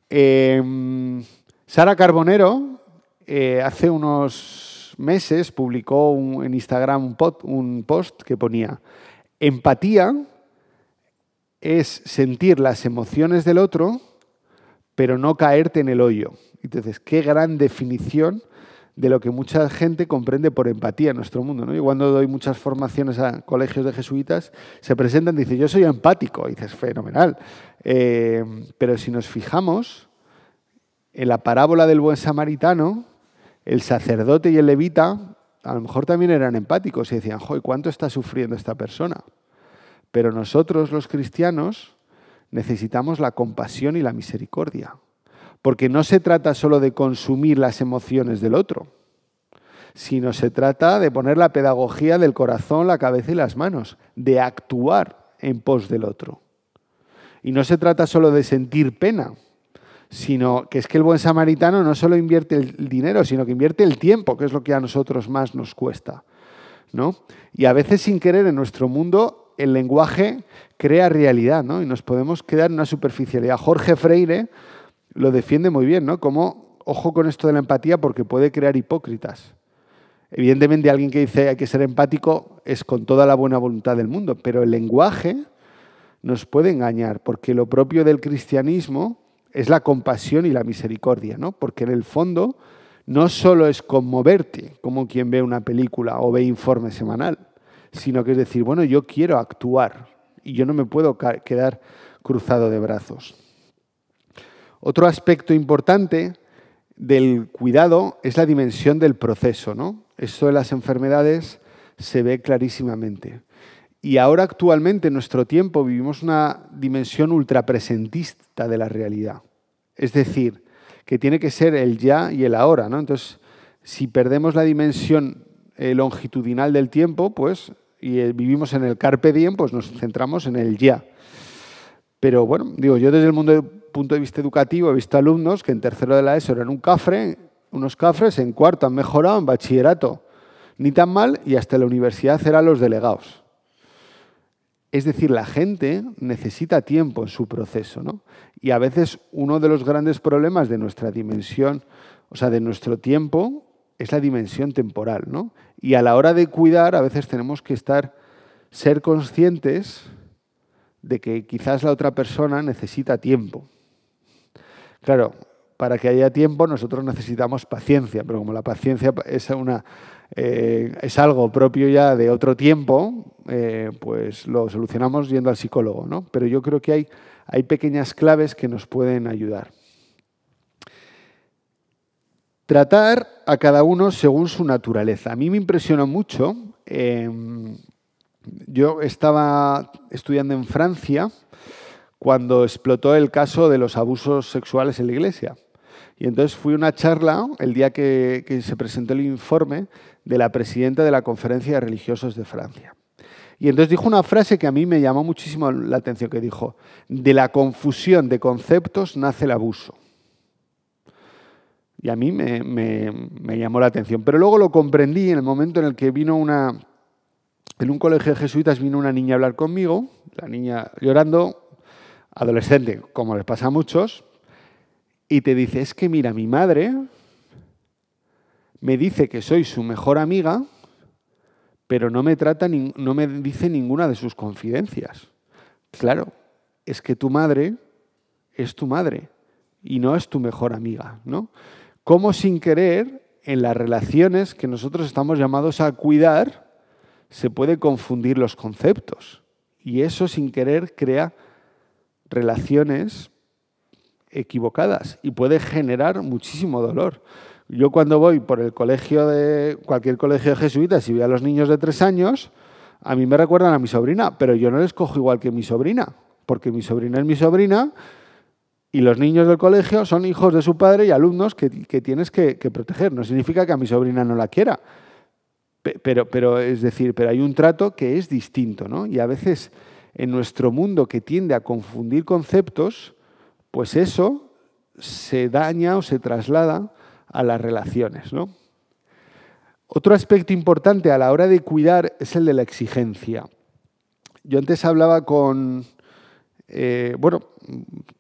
Em, Sara Carbonero eh, hace unos meses publicó en Instagram un, un post que ponía, empatía es sentir las emociones del otro, pero no caerte en el hoyo. Entonces, qué gran definición de lo que mucha gente comprende por empatía en nuestro mundo. ¿no? Yo cuando doy muchas formaciones a colegios de jesuitas, se presentan y dicen, yo soy empático. Y dices, fenomenal. Eh, pero si nos fijamos en la parábola del buen samaritano, el sacerdote y el levita a lo mejor también eran empáticos y decían, joy, ¿cuánto está sufriendo esta persona? Pero nosotros los cristianos necesitamos la compasión y la misericordia. Porque no se trata solo de consumir las emociones del otro, sino se trata de poner la pedagogía del corazón, la cabeza y las manos, de actuar en pos del otro. Y no se trata solo de sentir pena, sino que es que el buen samaritano no solo invierte el dinero, sino que invierte el tiempo, que es lo que a nosotros más nos cuesta. ¿no? Y a veces sin querer en nuestro mundo el lenguaje crea realidad ¿no? y nos podemos quedar en una superficialidad. Jorge Freire lo defiende muy bien, ¿no? Como, ojo con esto de la empatía porque puede crear hipócritas. Evidentemente alguien que dice hay que ser empático es con toda la buena voluntad del mundo, pero el lenguaje nos puede engañar porque lo propio del cristianismo es la compasión y la misericordia, ¿no? Porque en el fondo no solo es conmoverte como quien ve una película o ve informe semanal, sino que es decir, bueno, yo quiero actuar y yo no me puedo quedar cruzado de brazos. Otro aspecto importante del cuidado es la dimensión del proceso. ¿no? Eso de las enfermedades se ve clarísimamente. Y ahora actualmente, en nuestro tiempo, vivimos una dimensión ultrapresentista de la realidad. Es decir, que tiene que ser el ya y el ahora. ¿no? Entonces, si perdemos la dimensión eh, longitudinal del tiempo, pues, y eh, vivimos en el carpe diem, pues nos centramos en el ya. Pero bueno, digo, yo desde el mundo de punto de vista educativo, he visto alumnos que en tercero de la ESO eran un cafre, unos cafres, en cuarto han mejorado, en bachillerato ni tan mal, y hasta la universidad eran los delegados. Es decir, la gente necesita tiempo en su proceso, ¿no? Y a veces uno de los grandes problemas de nuestra dimensión, o sea, de nuestro tiempo, es la dimensión temporal, ¿no? Y a la hora de cuidar, a veces tenemos que estar, ser conscientes de que quizás la otra persona necesita tiempo. Claro, para que haya tiempo nosotros necesitamos paciencia, pero como la paciencia es, eh, algo propio ya de otro tiempo, eh, pues lo solucionamos yendo al psicólogo, ¿no? Pero yo creo que hay, pequeñas claves que nos pueden ayudar. Tratar a cada uno según su naturaleza. A mí me impresionó mucho. Em, yo estaba estudiando en Francia cuando explotó el caso de los abusos sexuales en la iglesia. Y entonces fui a una charla el día que, se presentó el informe de la presidenta de la Conferencia de Religiosos de Francia. Y entonces dijo una frase que a mí me llamó muchísimo la atención, que dijo, de la confusión de conceptos nace el abuso. Y a mí me, me, llamó la atención. Pero luego lo comprendí en el momento en el que vino una... En un colegio de jesuitas vino una niña a hablar conmigo, la niña llorando, adolescente, como les pasa a muchos, y te dice, es que mira, mi madre me dice que soy su mejor amiga, pero no me, trata, no me dice ninguna de sus confidencias. Claro, es que tu madre es tu madre y no es tu mejor amiga, ¿no? Como sin querer, en las relaciones que nosotros estamos llamados a cuidar, se puede confundir los conceptos. Y eso sin querer crea relaciones equivocadas y puede generar muchísimo dolor. Yo cuando voy por el colegio de cualquier colegio de jesuitas y veo a los niños de tres años, a mí me recuerdan a mi sobrina, pero yo no les cojo igual que mi sobrina, porque mi sobrina es mi sobrina y los niños del colegio son hijos de su padre y alumnos que, tienes que, que, proteger. No significa que a mi sobrina no la quiera, pero, pero es decir, pero hay un trato que es distinto, ¿no? Y a veces en nuestro mundo que tiende a confundir conceptos, pues eso se daña o se traslada a las relaciones. Otro aspecto importante a la hora de cuidar es el de la exigencia. Yo antes hablaba con, eh, bueno,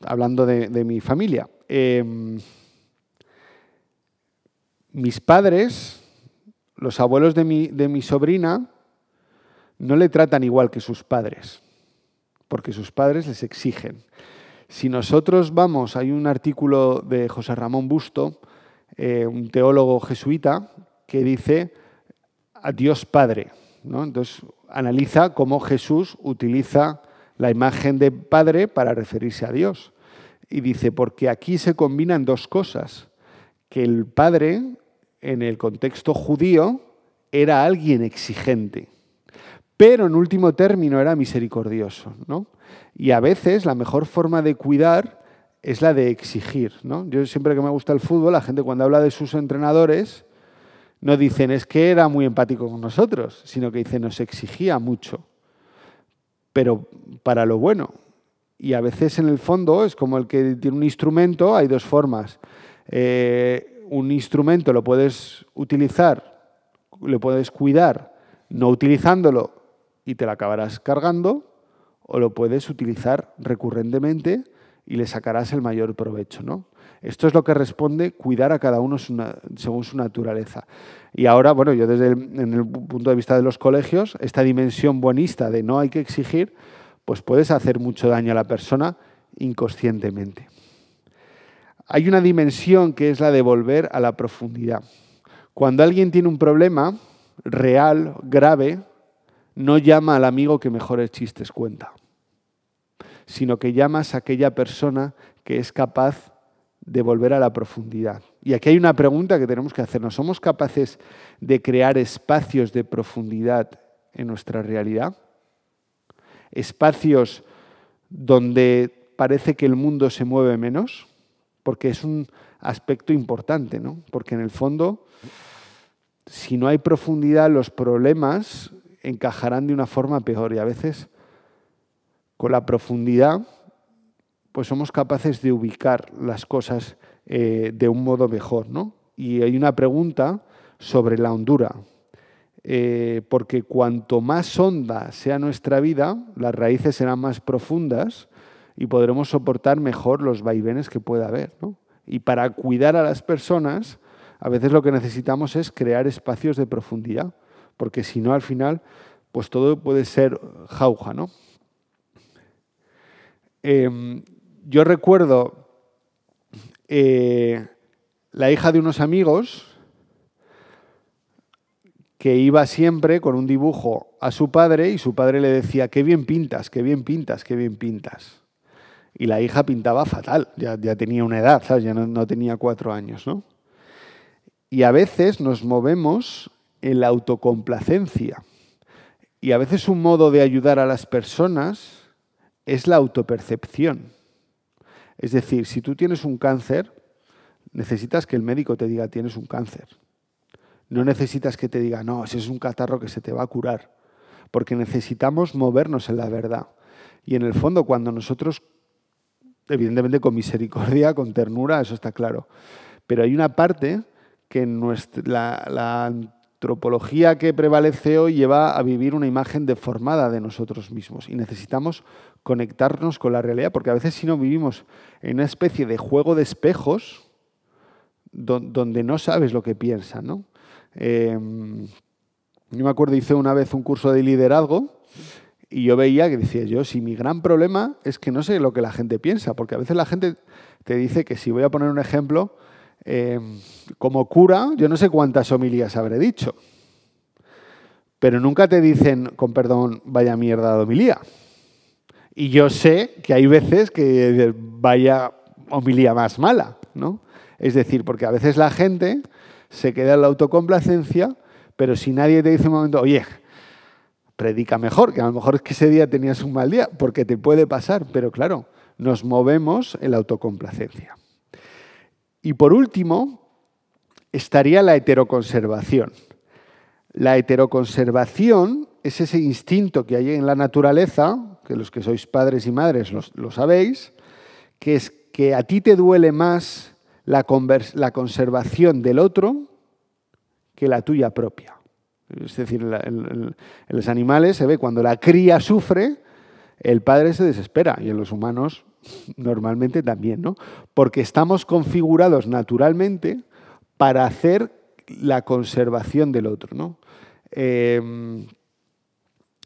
hablando de, mi familia, em, mis padres, los abuelos de mi sobrina, no le tratan igual que sus padres porque sus padres les exigen. Si nosotros vamos, hay un artículo de José Ramón Busto, eh, un teólogo jesuita, que dice a Dios Padre. Entonces analiza cómo Jesús utiliza la imagen de Padre para referirse a Dios. Y dice, porque aquí se combinan dos cosas, que el Padre, en el contexto judío, era alguien exigente pero en último término era misericordioso. Y a veces la mejor forma de cuidar es la de exigir. Yo siempre que me gusta el fútbol, la gente cuando habla de sus entrenadores, no dicen es que era muy empático con nosotros, sino que dicen nos exigía mucho, pero para lo bueno. Y a veces en el fondo es como el que tiene un instrumento, hay dos formas. Eh, un instrumento lo puedes utilizar, lo puedes cuidar no utilizándolo y te la acabarás cargando o lo puedes utilizar recurrentemente y le sacarás el mayor provecho. ¿no? Esto es lo que responde cuidar a cada uno según su naturaleza. Y ahora, bueno, yo desde el, el punto de vista de los colegios, esta dimensión buenista de no hay que exigir, pues puedes hacer mucho daño a la persona inconscientemente. Hay una dimensión que es la de volver a la profundidad. Cuando alguien tiene un problema real, grave, no llama al amigo que mejores chistes cuenta, sino que llamas a aquella persona que es capaz de volver a la profundidad. Y aquí hay una pregunta que tenemos que hacernos. ¿Somos capaces de crear espacios de profundidad en nuestra realidad? Espacios donde parece que el mundo se mueve menos, porque es un aspecto importante, ¿no? Porque en el fondo, si no hay profundidad, los problemas encajarán de una forma peor y a veces con la profundidad pues somos capaces de ubicar las cosas eh, de un modo mejor. ¿no? Y hay una pregunta sobre la hondura, eh, porque cuanto más honda sea nuestra vida, las raíces serán más profundas y podremos soportar mejor los vaivenes que pueda haber. Y para cuidar a las personas, a veces lo que necesitamos es crear espacios de profundidad porque si no al final, pues todo puede ser jauja, ¿no? Em, yo recuerdo eh, la hija de unos amigos que iba siempre con un dibujo a su padre y su padre le decía, qué bien pintas, qué bien pintas, qué bien pintas. Y la hija pintaba fatal, ya, tenía una edad, ya no, no tenía cuatro años. ¿no? Y a veces nos movemos la autocomplacencia. Y a veces un modo de ayudar a las personas es la autopercepción. Es decir, si tú tienes un cáncer, necesitas que el médico te diga tienes un cáncer. No necesitas que te diga, no, ese es un catarro que se te va a curar. Porque necesitamos movernos en la verdad. Y en el fondo, cuando nosotros, evidentemente con misericordia, con ternura, eso está claro. Pero hay una parte que nuestra, la, la antropología que prevalece hoy lleva a vivir una imagen deformada de nosotros mismos y necesitamos conectarnos con la realidad, porque a veces si no vivimos en una especie de juego de espejos donde no sabes lo que piensas. ¿no? Em, yo me acuerdo, hice una vez un curso de liderazgo y yo veía que decía yo, si mi gran problema es que no sé lo que la gente piensa, porque a veces la gente te dice que si voy a poner un ejemplo, Em, como cura, yo no sé cuántas homilías habré dicho, pero nunca te dicen, con perdón, vaya mierda de homilía. Y yo sé que hay veces que vaya homilía más mala, ¿no? Es decir, porque a veces la gente se queda en la autocomplacencia, pero si nadie te dice un momento, oye, predica mejor, que a lo mejor es que ese día tenías un mal día, porque te puede pasar, pero claro, nos movemos en la autocomplacencia. Y por último, estaría la heteroconservación. La heteroconservación es ese instinto que hay en la naturaleza, que los que sois padres y madres lo, sabéis, que es que a ti te duele más la, conservación del otro que la tuya propia. Es decir, en los animales se ve cuando la cría sufre, el padre se desespera y en los humanos normalmente también, ¿no? Porque estamos configurados naturalmente para hacer la conservación del otro, ¿no? Em,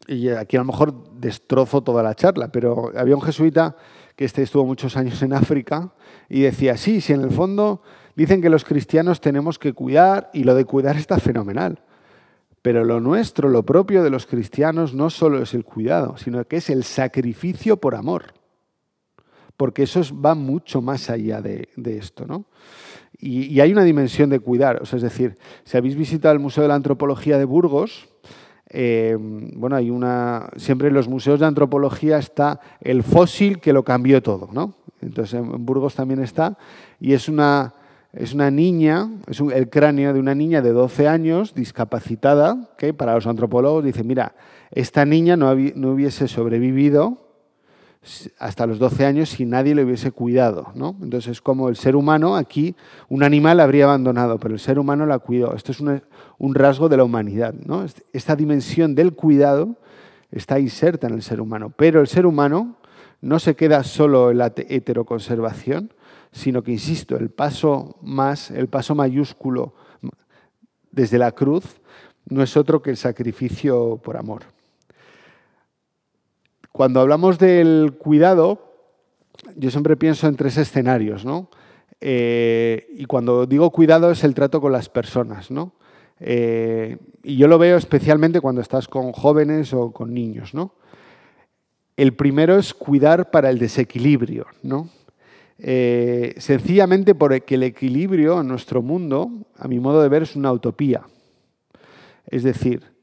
y aquí a lo mejor destrozo toda la charla, pero había un jesuita que este estuvo muchos años en África y decía, sí, si en el fondo dicen que los cristianos tenemos que cuidar y lo de cuidar está fenomenal, pero lo nuestro, lo propio de los cristianos no solo es el cuidado, sino que es el sacrificio por amor porque eso va mucho más allá de, esto. ¿no? Y, hay una dimensión de cuidar, es decir, si habéis visitado el Museo de la Antropología de Burgos, eh, bueno, hay una, siempre en los museos de antropología está el fósil que lo cambió todo, ¿no? Entonces en Burgos también está y es una, es una niña, es el cráneo de una niña de 12 años, discapacitada, que para los antropólogos dice, mira, esta niña no, no hubiese sobrevivido hasta los 12 años si nadie le hubiese cuidado. ¿no? Entonces, como el ser humano, aquí un animal habría abandonado, pero el ser humano la cuidó. Esto es un, rasgo de la humanidad. ¿no? Esta dimensión del cuidado está inserta en el ser humano, pero el ser humano no se queda solo en la heteroconservación, sino que, insisto, el paso más, el paso mayúsculo desde la cruz no es otro que el sacrificio por amor. Cuando hablamos del cuidado, yo siempre pienso en tres escenarios, ¿no? Eh, y cuando digo cuidado es el trato con las personas, ¿no? Eh, y yo lo veo especialmente cuando estás con jóvenes o con niños, El primero es cuidar para el desequilibrio, eh, sencillamente porque el equilibrio en nuestro mundo, a mi modo de ver, es una utopía. Es decir,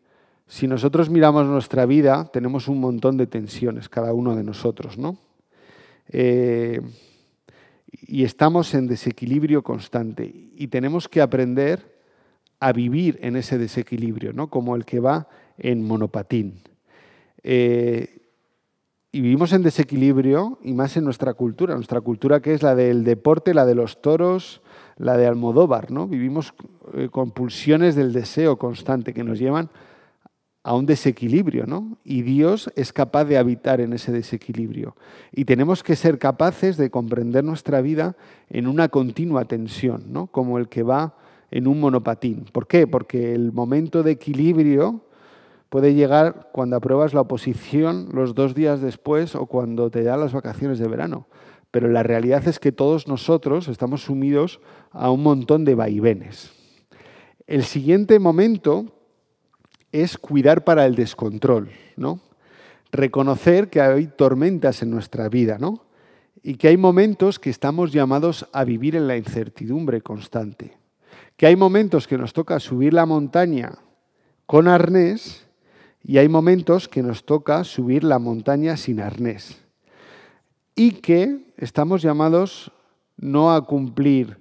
si nosotros miramos nuestra vida, tenemos un montón de tensiones, cada uno de nosotros, ¿no? Eh, y estamos en desequilibrio constante y tenemos que aprender a vivir en ese desequilibrio, ¿no? como el que va en monopatín. Eh, y vivimos en desequilibrio y más en nuestra cultura, nuestra cultura que es la del deporte, la de los toros, la de Almodóvar. ¿no? Vivimos eh, con pulsiones del deseo constante que nos llevan a un desequilibrio, ¿no? Y Dios es capaz de habitar en ese desequilibrio. Y tenemos que ser capaces de comprender nuestra vida en una continua tensión, ¿no? Como el que va en un monopatín. ¿Por qué? Porque el momento de equilibrio puede llegar cuando apruebas la oposición los dos días después o cuando te dan las vacaciones de verano. Pero la realidad es que todos nosotros estamos sumidos a un montón de vaivenes. El siguiente momento es cuidar para el descontrol, ¿no? Reconocer que hay tormentas en nuestra vida, ¿no? Y que hay momentos que estamos llamados a vivir en la incertidumbre constante. Que hay momentos que nos toca subir la montaña con arnés y hay momentos que nos toca subir la montaña sin arnés. Y que estamos llamados no a cumplir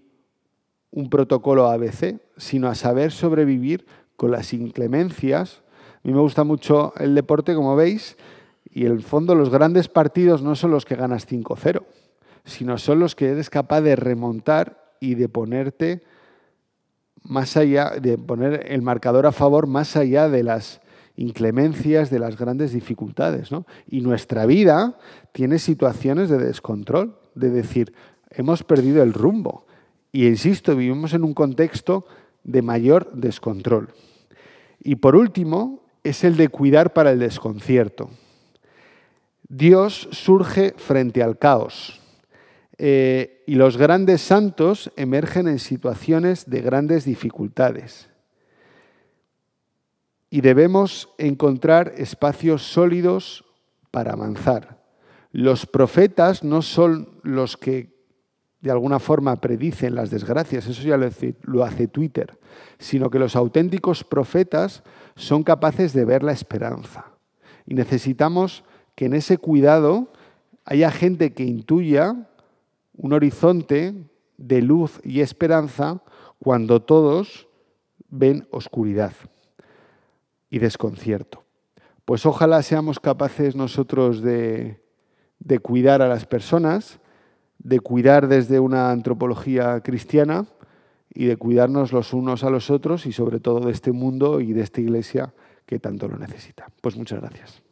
un protocolo ABC, sino a saber sobrevivir con las inclemencias. A mí me gusta mucho el deporte, como veis, y en el fondo los grandes partidos no son los que ganas 5-0, sino son los que eres capaz de remontar y de ponerte más allá, de poner el marcador a favor más allá de las inclemencias, de las grandes dificultades. Y nuestra vida tiene situaciones de descontrol, de decir, hemos perdido el rumbo. Y insisto, vivimos en un contexto de mayor descontrol. Y por último, es el de cuidar para el desconcierto. Dios surge frente al caos eh, y los grandes santos emergen en situaciones de grandes dificultades. Y debemos encontrar espacios sólidos para avanzar. Los profetas no son los que de alguna forma predicen las desgracias, eso ya lo hace, Twitter, sino que los auténticos profetas son capaces de ver la esperanza. Y necesitamos que en ese cuidado haya gente que intuya un horizonte de luz y esperanza cuando todos ven oscuridad y desconcierto. Pues ojalá seamos capaces nosotros de, de cuidar a las personas de cuidar desde una antropología cristiana y de cuidarnos los unos a los otros y sobre todo de este mundo y de esta iglesia que tanto lo necesita. Pues muchas gracias.